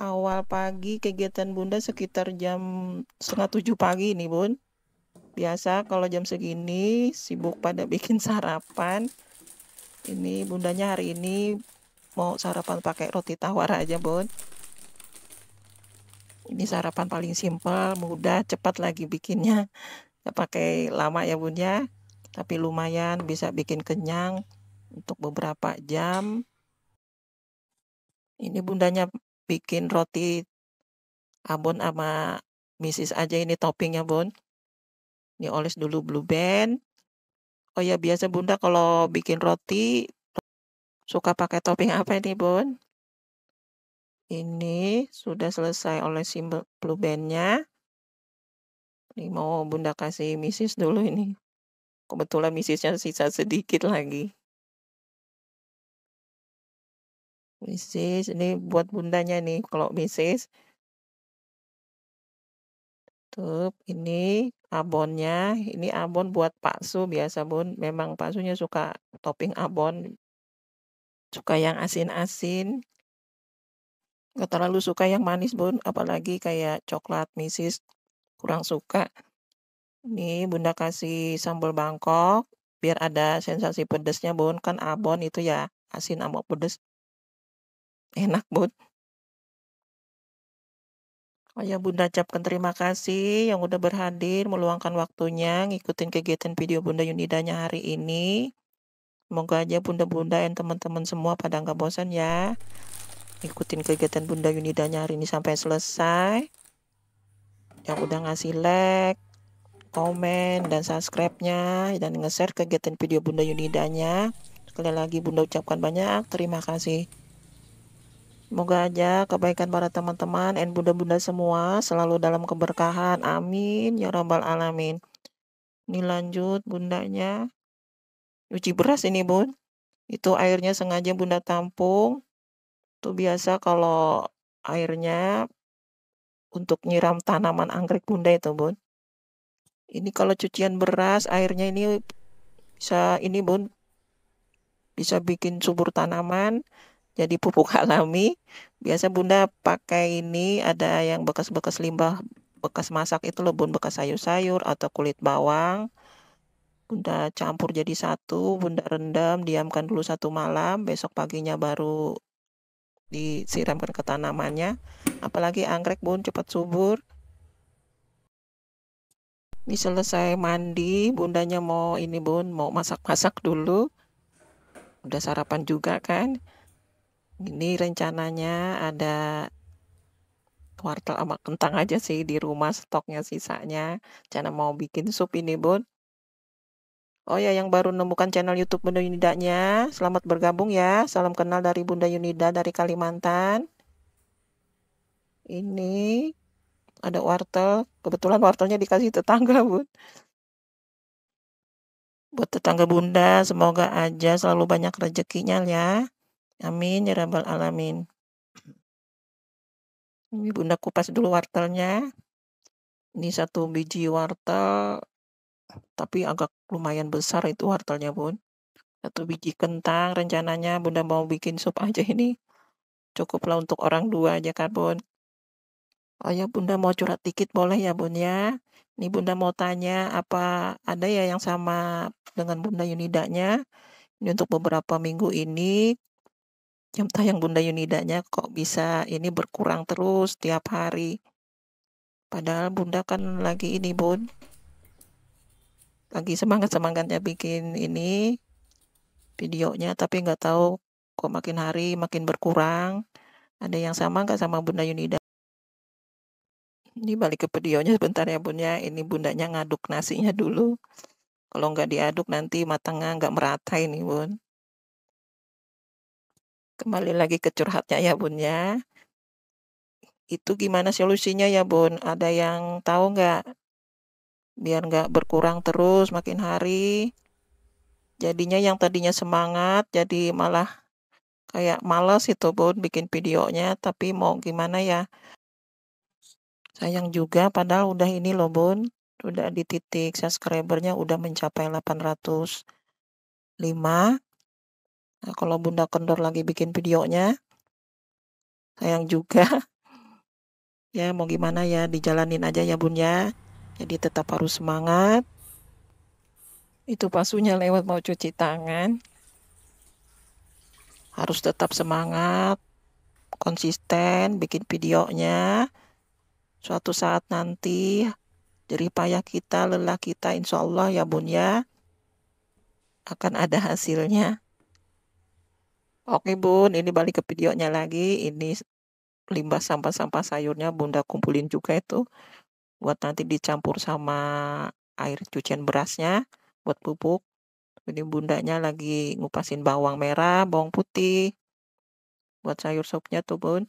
awal pagi kegiatan bunda sekitar jam setengah tujuh pagi ini bun biasa kalau jam segini sibuk pada bikin sarapan ini bundanya hari ini mau sarapan pakai roti tawar aja bun ini sarapan paling simpel mudah cepat lagi bikinnya nggak pakai lama ya bun ya tapi lumayan bisa bikin kenyang untuk beberapa jam ini bundanya bikin roti abon sama misis aja ini toppingnya bun. Ini oles dulu blue band. Oh ya biasa bunda kalau bikin roti suka pakai topping apa ini bun? Ini sudah selesai simbol blue bandnya. Ini mau bunda kasih misis dulu ini. Kebetulan misisnya sisa sedikit lagi. Mrs. Ini buat bundanya nih kalau Mrs. Tutup. Ini abonnya. Ini abon buat Pak biasa bun. Memang Pak suka topping abon. Suka yang asin-asin. Gak terlalu suka yang manis bun. Apalagi kayak coklat Mrs. Kurang suka. Ini bunda kasih sambal Bangkok biar ada sensasi pedesnya bun kan abon itu ya asin sama pedes Enak, Bun. Oh ya Bunda ucapkan terima kasih yang udah berhadir, meluangkan waktunya, ngikutin kegiatan video Bunda Yunidanya hari ini. Semoga aja Bunda-Bunda dan teman-teman semua pada nggak bosan ya. Ikutin kegiatan Bunda Yunidanya hari ini sampai selesai. Yang udah ngasih like, komen, dan subscribe-nya, dan nge-share kegiatan video Bunda Yunidanya. Sekali lagi Bunda ucapkan banyak terima kasih. Semoga aja kebaikan para teman-teman dan bunda-bunda semua selalu dalam keberkahan. Amin ya rabbal alamin. Ini lanjut bundanya. Cuci beras ini bun. Itu airnya sengaja bunda tampung. Itu biasa kalau airnya untuk nyiram tanaman anggrek bunda itu bun. Ini kalau cucian beras airnya ini bisa ini bun bisa bikin subur tanaman jadi pupuk alami. Biasa Bunda pakai ini ada yang bekas-bekas limbah bekas masak itu lebun bekas sayur-sayur atau kulit bawang. Bunda campur jadi satu, Bunda rendam, diamkan dulu satu malam, besok paginya baru disiramkan ke tanamannya. Apalagi anggrek bun cepat subur. Ini selesai mandi, bundanya mau ini bun, mau masak-masak dulu. Udah sarapan juga kan? Ini rencananya ada wortel sama kentang aja sih di rumah stoknya sisanya. Rencana mau bikin sup ini, Bun. Oh ya, yang baru nemukan channel YouTube Bunda Yunidanya, selamat bergabung ya. Salam kenal dari Bunda Yunida dari Kalimantan. Ini ada wortel. Kebetulan wortelnya dikasih tetangga, Bun buat tetangga bunda semoga aja selalu banyak rezekinya ya Amin ya rabbal alamin. Ini Bunda kupas dulu wortelnya. Ini satu biji wortel tapi agak lumayan besar itu wortelnya, Bun. Satu biji kentang rencananya Bunda mau bikin sup aja ini. Cukuplah untuk orang dua aja kan, Bun. Oh ya, Bunda mau curhat dikit boleh ya, Bun ya. Ini Bunda mau tanya apa ada ya yang sama dengan Bunda Yunidanya? Ini untuk beberapa minggu ini yang tayang Bunda Yunidanya kok bisa ini berkurang terus tiap hari. Padahal Bunda kan lagi ini, Bun. Lagi semangat-semangatnya bikin ini videonya, tapi nggak tahu kok makin hari makin berkurang. Ada yang sama nggak sama Bunda Yunida? Ini balik ke videonya sebentar ya Bun ya. Ini Bundanya ngaduk nasinya dulu. Kalau nggak diaduk nanti matangnya nggak merata ini Bun. Kembali lagi ke curhatnya ya bun ya. Itu gimana solusinya ya bun? Ada yang tahu nggak? Biar nggak berkurang terus makin hari. Jadinya yang tadinya semangat jadi malah kayak males itu bun bikin videonya. Tapi mau gimana ya? Sayang juga padahal udah ini loh bun. Udah di titik subscribernya udah mencapai 800 5 Nah, kalau Bunda Kendor lagi bikin videonya, sayang juga. ya, mau gimana ya, dijalanin aja ya bunda. Ya. Jadi tetap harus semangat. Itu pasunya lewat mau cuci tangan. Harus tetap semangat, konsisten, bikin videonya. Suatu saat nanti jadi payah kita, lelah kita, insya Allah ya bunda, ya, akan ada hasilnya. Oke Bun, ini balik ke videonya lagi. Ini limbah sampah-sampah sayurnya Bunda kumpulin juga itu buat nanti dicampur sama air cucian berasnya buat pupuk. Ini bundanya lagi ngupasin bawang merah, bawang putih buat sayur sopnya tuh Bun.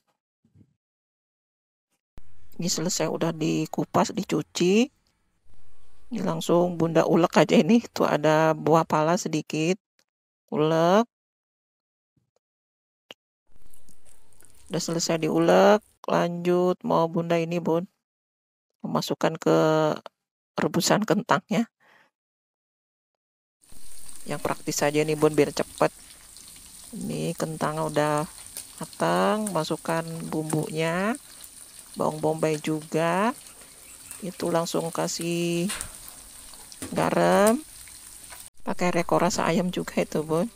Ini selesai udah dikupas, dicuci. Ini langsung Bunda ulek aja ini. Tuh ada buah pala sedikit. Ulek Udah selesai diulek, lanjut mau bunda ini bun. Memasukkan ke rebusan kentangnya. Yang praktis saja nih bun biar cepet. Ini kentangnya udah matang, masukkan bumbunya, bawang bombay juga. Itu langsung kasih garam, pakai rekor rasa ayam juga itu bun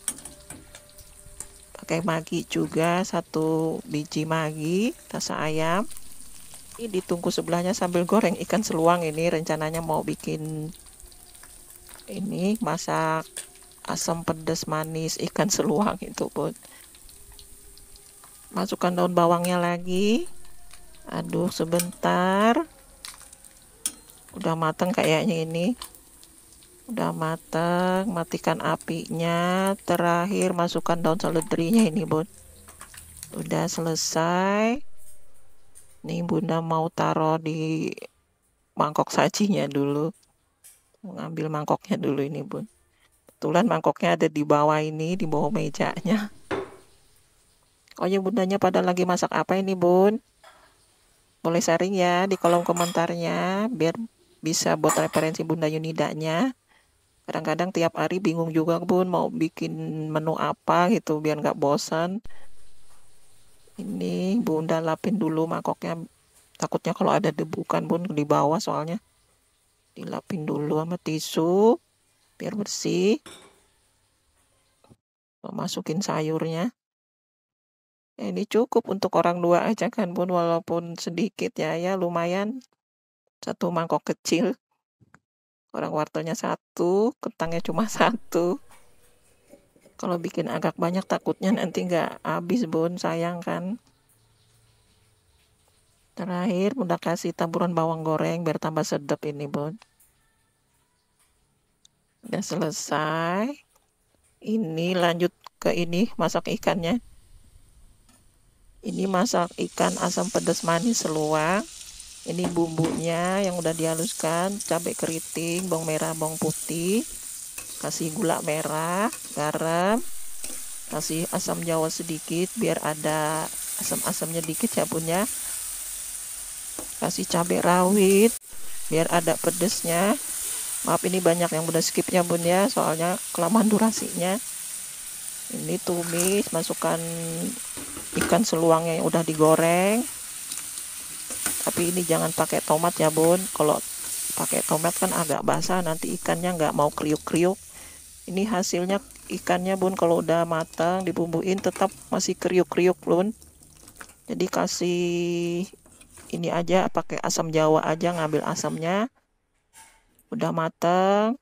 pakai magi juga satu biji magi rasa ayam ini ditunggu sebelahnya sambil goreng ikan seluang ini rencananya mau bikin ini masak asam pedas manis ikan seluang itu pun masukkan daun bawangnya lagi aduk sebentar udah matang kayaknya ini udah mateng matikan apinya terakhir masukkan daun seledrinya ini bun udah selesai nih bunda mau taruh di mangkok sajinya dulu mengambil mangkoknya dulu ini bun kebetulan mangkoknya ada di bawah ini di bawah mejanya oh ya bundanya pada lagi masak apa ini bun boleh sharing ya di kolom komentarnya biar bisa buat referensi bunda Yunidanya kadang-kadang tiap hari bingung juga bun mau bikin menu apa gitu biar nggak bosan ini bunda lapin dulu mangkoknya takutnya kalau ada debu kan bun di bawah soalnya dilapin dulu sama tisu biar bersih masukin sayurnya ya, ini cukup untuk orang dua aja kan bun walaupun sedikit ya ya lumayan satu mangkok kecil orang wortelnya satu kentangnya cuma satu kalau bikin agak banyak takutnya nanti nggak habis bun sayang kan terakhir bunda kasih taburan bawang goreng biar tambah sedap ini bun udah selesai ini lanjut ke ini masak ikannya ini masak ikan asam pedas manis seluang ini bumbunya yang udah dihaluskan cabai keriting bawang merah bawang putih kasih gula merah garam kasih asam jawa sedikit biar ada asam-asamnya dikit ya punya, kasih cabai rawit biar ada pedesnya maaf ini banyak yang udah skipnya bun ya soalnya kelamaan durasinya ini tumis masukkan ikan seluangnya yang udah digoreng tapi ini jangan pakai tomat ya bun kalau pakai tomat kan agak basah nanti ikannya nggak mau kriuk-kriuk ini hasilnya ikannya bun kalau udah matang dibumbuin tetap masih kriuk-kriuk bun jadi kasih ini aja pakai asam jawa aja ngambil asamnya udah matang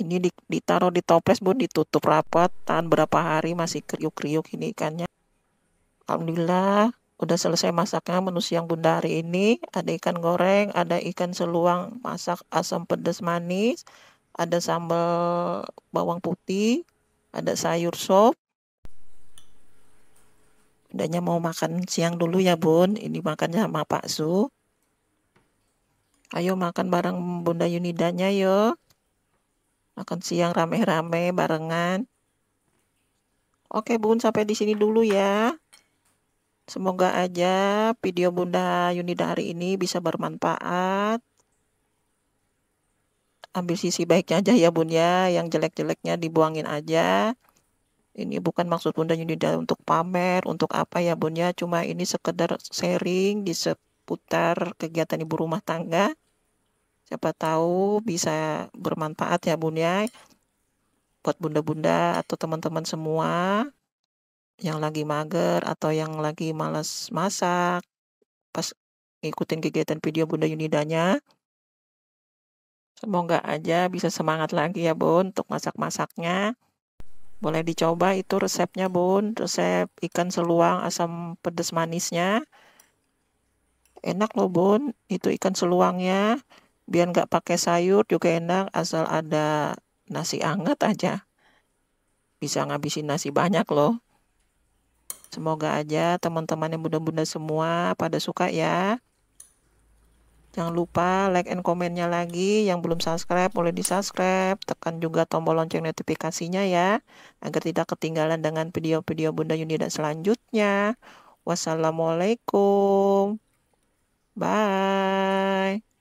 ini ditaruh di toples bun ditutup rapat tahan berapa hari masih kriuk-kriuk ini ikannya Alhamdulillah udah selesai masaknya menu siang bunda hari ini ada ikan goreng ada ikan seluang masak asam pedas manis ada sambal bawang putih ada sayur sop bundanya mau makan siang dulu ya bun Ini makannya sama Pak Su Ayo makan bareng Bunda Yunidanya yo Makan siang rame-rame barengan Oke bun sampai di sini dulu ya Semoga aja video Bunda Yuni hari ini bisa bermanfaat. Ambil sisi baiknya aja ya Bun ya, yang jelek-jeleknya dibuangin aja. Ini bukan maksud Bunda Yunida untuk pamer, untuk apa ya Bun ya, cuma ini sekedar sharing di seputar kegiatan ibu rumah tangga. Siapa tahu bisa bermanfaat ya Bun ya buat bunda-bunda atau teman-teman semua yang lagi mager atau yang lagi malas masak pas ngikutin kegiatan video Bunda Yunidanya. Semoga aja bisa semangat lagi ya Bun untuk masak-masaknya. Boleh dicoba itu resepnya Bun, resep ikan seluang asam pedas manisnya. Enak loh Bun, itu ikan seluangnya. Biar nggak pakai sayur juga enak asal ada nasi anget aja. Bisa ngabisin nasi banyak loh. Semoga aja teman-teman yang bunda-bunda semua pada suka ya. Jangan lupa like and commentnya lagi. Yang belum subscribe boleh di subscribe. Tekan juga tombol lonceng notifikasinya ya. Agar tidak ketinggalan dengan video-video Bunda Yuni dan selanjutnya. Wassalamualaikum. Bye.